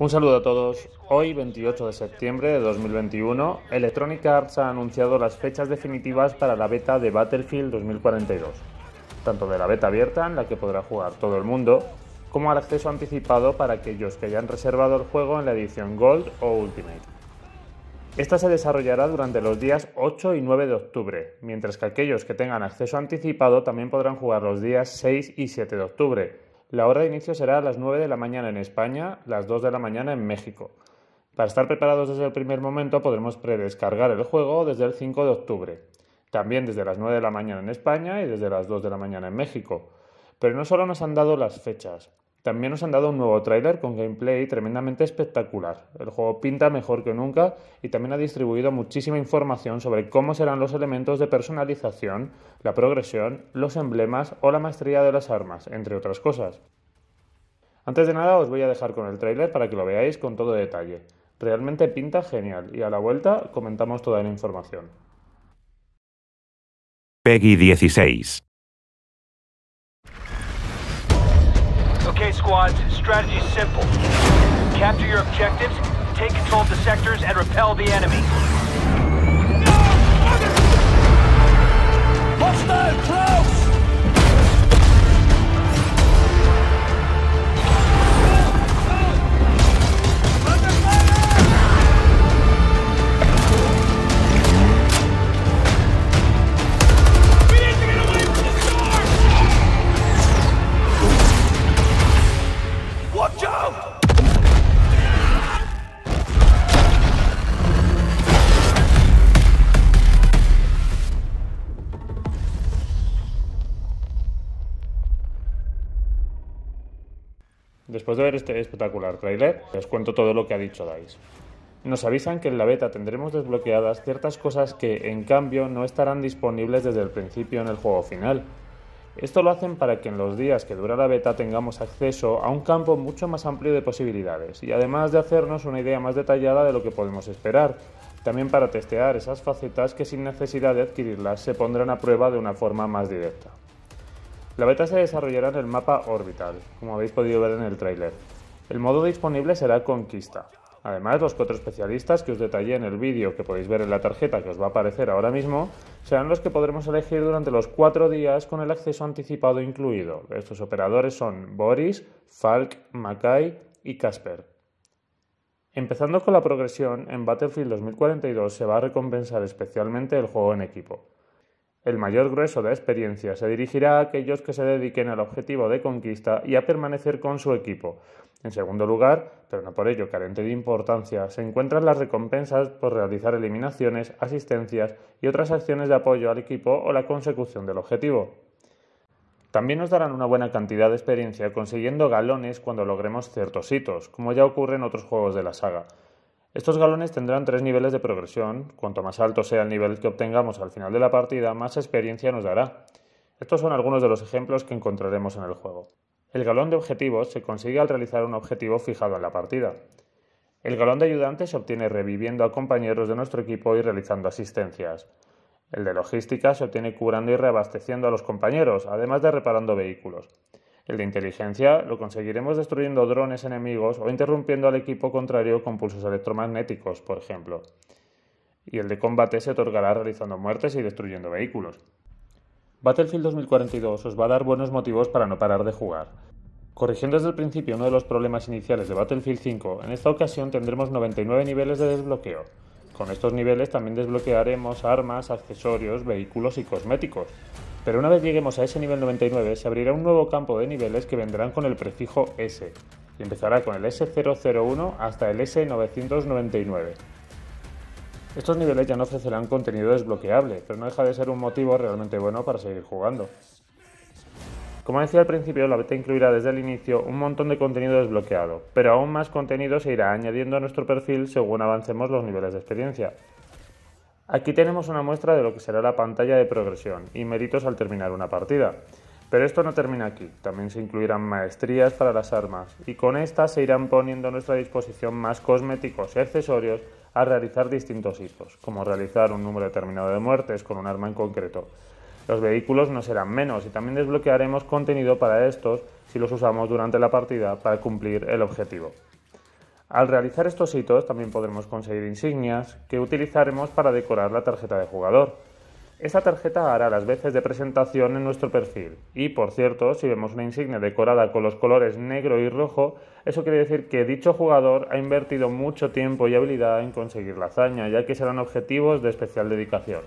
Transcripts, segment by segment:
Un saludo a todos. Hoy, 28 de septiembre de 2021, Electronic Arts ha anunciado las fechas definitivas para la beta de Battlefield 2042, tanto de la beta abierta, en la que podrá jugar todo el mundo, como al acceso anticipado para aquellos que hayan reservado el juego en la edición Gold o Ultimate. Esta se desarrollará durante los días 8 y 9 de octubre, mientras que aquellos que tengan acceso anticipado también podrán jugar los días 6 y 7 de octubre, la hora de inicio será a las 9 de la mañana en España, las 2 de la mañana en México. Para estar preparados desde el primer momento podremos predescargar el juego desde el 5 de octubre, también desde las 9 de la mañana en España y desde las 2 de la mañana en México. Pero no solo nos han dado las fechas, también nos han dado un nuevo tráiler con gameplay tremendamente espectacular. El juego pinta mejor que nunca y también ha distribuido muchísima información sobre cómo serán los elementos de personalización, la progresión, los emblemas o la maestría de las armas, entre otras cosas. Antes de nada os voy a dejar con el tráiler para que lo veáis con todo detalle. Realmente pinta genial y a la vuelta comentamos toda la información. Okay, squads, strategy's simple. Capture your objectives, take control of the sectors, and repel the enemy. No! Hostile, close! Después de ver este espectacular tráiler, les cuento todo lo que ha dicho DICE. Nos avisan que en la beta tendremos desbloqueadas ciertas cosas que, en cambio, no estarán disponibles desde el principio en el juego final. Esto lo hacen para que en los días que dura la beta tengamos acceso a un campo mucho más amplio de posibilidades y además de hacernos una idea más detallada de lo que podemos esperar, también para testear esas facetas que sin necesidad de adquirirlas se pondrán a prueba de una forma más directa. La beta se desarrollará en el mapa Orbital, como habéis podido ver en el tráiler. El modo disponible será Conquista. Además, los cuatro especialistas que os detallé en el vídeo que podéis ver en la tarjeta que os va a aparecer ahora mismo serán los que podremos elegir durante los cuatro días con el acceso anticipado incluido. Estos operadores son Boris, Falk, Mackay y Casper. Empezando con la progresión, en Battlefield 2042 se va a recompensar especialmente el juego en equipo. El mayor grueso de experiencia se dirigirá a aquellos que se dediquen al objetivo de conquista y a permanecer con su equipo. En segundo lugar, pero no por ello carente de importancia, se encuentran las recompensas por realizar eliminaciones, asistencias y otras acciones de apoyo al equipo o la consecución del objetivo. También nos darán una buena cantidad de experiencia consiguiendo galones cuando logremos ciertos hitos, como ya ocurre en otros juegos de la saga. Estos galones tendrán tres niveles de progresión. Cuanto más alto sea el nivel que obtengamos al final de la partida, más experiencia nos dará. Estos son algunos de los ejemplos que encontraremos en el juego. El galón de objetivos se consigue al realizar un objetivo fijado en la partida. El galón de ayudante se obtiene reviviendo a compañeros de nuestro equipo y realizando asistencias. El de logística se obtiene curando y reabasteciendo a los compañeros, además de reparando vehículos. El de inteligencia lo conseguiremos destruyendo drones enemigos o interrumpiendo al equipo contrario con pulsos electromagnéticos, por ejemplo. Y el de combate se otorgará realizando muertes y destruyendo vehículos. Battlefield 2042 os va a dar buenos motivos para no parar de jugar. Corrigiendo desde el principio uno de los problemas iniciales de Battlefield 5, en esta ocasión tendremos 99 niveles de desbloqueo. Con estos niveles también desbloquearemos armas, accesorios, vehículos y cosméticos. Pero una vez lleguemos a ese nivel 99, se abrirá un nuevo campo de niveles que vendrán con el prefijo S, y empezará con el S001 hasta el S999. Estos niveles ya no ofrecerán contenido desbloqueable, pero no deja de ser un motivo realmente bueno para seguir jugando. Como decía al principio, la beta incluirá desde el inicio un montón de contenido desbloqueado, pero aún más contenido se irá añadiendo a nuestro perfil según avancemos los niveles de experiencia. Aquí tenemos una muestra de lo que será la pantalla de progresión y méritos al terminar una partida. Pero esto no termina aquí, también se incluirán maestrías para las armas y con estas se irán poniendo a nuestra disposición más cosméticos y accesorios a realizar distintos hitos, como realizar un número determinado de muertes con un arma en concreto. Los vehículos no serán menos y también desbloquearemos contenido para estos si los usamos durante la partida para cumplir el objetivo. Al realizar estos hitos también podremos conseguir insignias que utilizaremos para decorar la tarjeta de jugador. Esta tarjeta hará las veces de presentación en nuestro perfil y, por cierto, si vemos una insignia decorada con los colores negro y rojo, eso quiere decir que dicho jugador ha invertido mucho tiempo y habilidad en conseguir la hazaña, ya que serán objetivos de especial dedicación.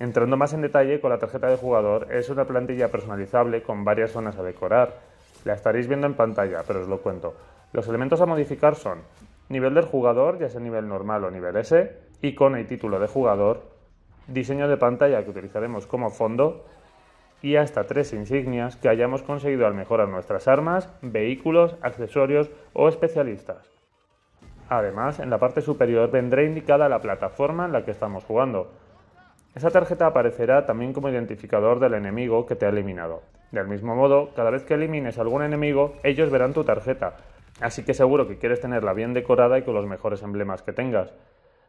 Entrando más en detalle con la tarjeta de jugador, es una plantilla personalizable con varias zonas a decorar. La estaréis viendo en pantalla, pero os lo cuento. Los elementos a modificar son nivel del jugador, ya sea nivel normal o nivel S, icono y título de jugador, diseño de pantalla que utilizaremos como fondo y hasta tres insignias que hayamos conseguido al mejorar nuestras armas, vehículos, accesorios o especialistas. Además, en la parte superior vendrá indicada la plataforma en la que estamos jugando. Esa tarjeta aparecerá también como identificador del enemigo que te ha eliminado. Del mismo modo, cada vez que elimines algún enemigo, ellos verán tu tarjeta, Así que seguro que quieres tenerla bien decorada y con los mejores emblemas que tengas.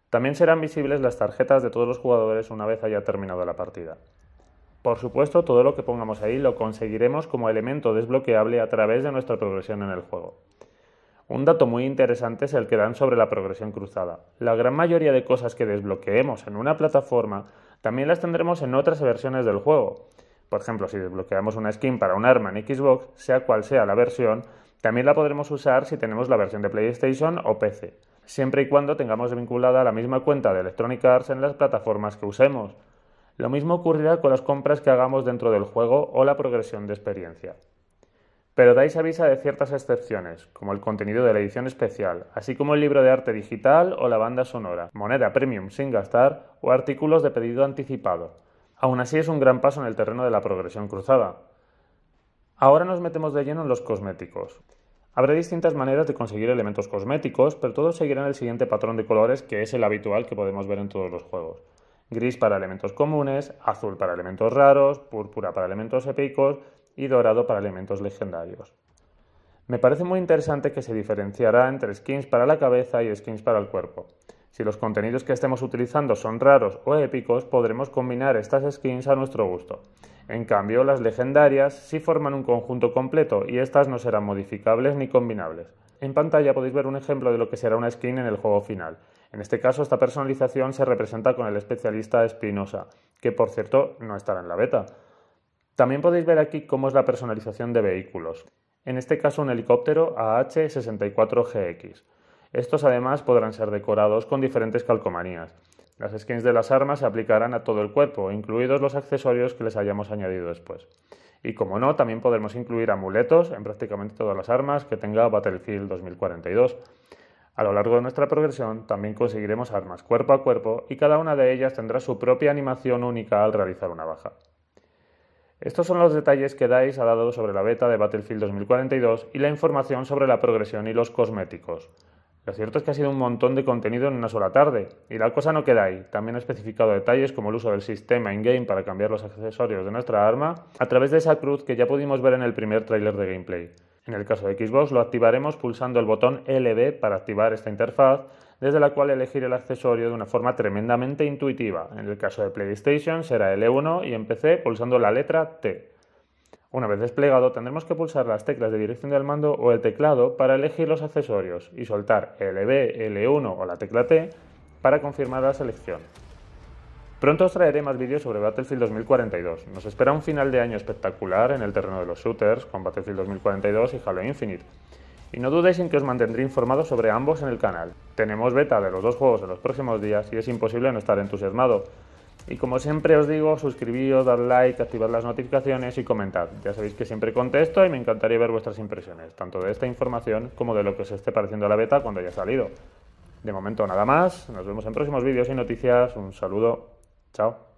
También serán visibles las tarjetas de todos los jugadores una vez haya terminado la partida. Por supuesto, todo lo que pongamos ahí lo conseguiremos como elemento desbloqueable a través de nuestra progresión en el juego. Un dato muy interesante es el que dan sobre la progresión cruzada. La gran mayoría de cosas que desbloqueemos en una plataforma también las tendremos en otras versiones del juego. Por ejemplo, si desbloqueamos una skin para un arma en Xbox, sea cual sea la versión, también la podremos usar si tenemos la versión de PlayStation o PC, siempre y cuando tengamos vinculada la misma cuenta de Electronic Arts en las plataformas que usemos. Lo mismo ocurrirá con las compras que hagamos dentro del juego o la progresión de experiencia. Pero dais avisa de ciertas excepciones, como el contenido de la edición especial, así como el libro de arte digital o la banda sonora, moneda premium sin gastar o artículos de pedido anticipado. Aún así es un gran paso en el terreno de la progresión cruzada. Ahora nos metemos de lleno en los cosméticos. Habrá distintas maneras de conseguir elementos cosméticos, pero todos seguirán el siguiente patrón de colores que es el habitual que podemos ver en todos los juegos. Gris para elementos comunes, azul para elementos raros, púrpura para elementos épicos y dorado para elementos legendarios. Me parece muy interesante que se diferenciará entre skins para la cabeza y skins para el cuerpo. Si los contenidos que estemos utilizando son raros o épicos, podremos combinar estas skins a nuestro gusto. En cambio, las legendarias sí forman un conjunto completo y estas no serán modificables ni combinables. En pantalla podéis ver un ejemplo de lo que será una skin en el juego final. En este caso, esta personalización se representa con el especialista Espinosa, que por cierto no estará en la beta. También podéis ver aquí cómo es la personalización de vehículos. En este caso, un helicóptero AH-64GX. Estos además podrán ser decorados con diferentes calcomanías. Las skins de las armas se aplicarán a todo el cuerpo, incluidos los accesorios que les hayamos añadido después. Y como no, también podremos incluir amuletos en prácticamente todas las armas que tenga Battlefield 2042. A lo largo de nuestra progresión también conseguiremos armas cuerpo a cuerpo y cada una de ellas tendrá su propia animación única al realizar una baja. Estos son los detalles que dais ha dado sobre la beta de Battlefield 2042 y la información sobre la progresión y los cosméticos. Lo cierto es que ha sido un montón de contenido en una sola tarde, y la cosa no queda ahí. También ha especificado detalles como el uso del sistema in-game para cambiar los accesorios de nuestra arma a través de esa cruz que ya pudimos ver en el primer tráiler de gameplay. En el caso de Xbox lo activaremos pulsando el botón LB para activar esta interfaz, desde la cual elegir el accesorio de una forma tremendamente intuitiva. En el caso de PlayStation será L1 y en PC pulsando la letra T. Una vez desplegado, tendremos que pulsar las teclas de dirección del mando o el teclado para elegir los accesorios y soltar LB, L1 o la tecla T para confirmar la selección. Pronto os traeré más vídeos sobre Battlefield 2042. Nos espera un final de año espectacular en el terreno de los shooters con Battlefield 2042 y Halo Infinite. Y no dudéis en que os mantendré informado sobre ambos en el canal. Tenemos beta de los dos juegos en los próximos días y es imposible no estar entusiasmado. Y como siempre os digo, suscribíos, dad like, activad las notificaciones y comentad. Ya sabéis que siempre contesto y me encantaría ver vuestras impresiones, tanto de esta información como de lo que os esté pareciendo a la beta cuando haya salido. De momento nada más, nos vemos en próximos vídeos y noticias, un saludo, chao.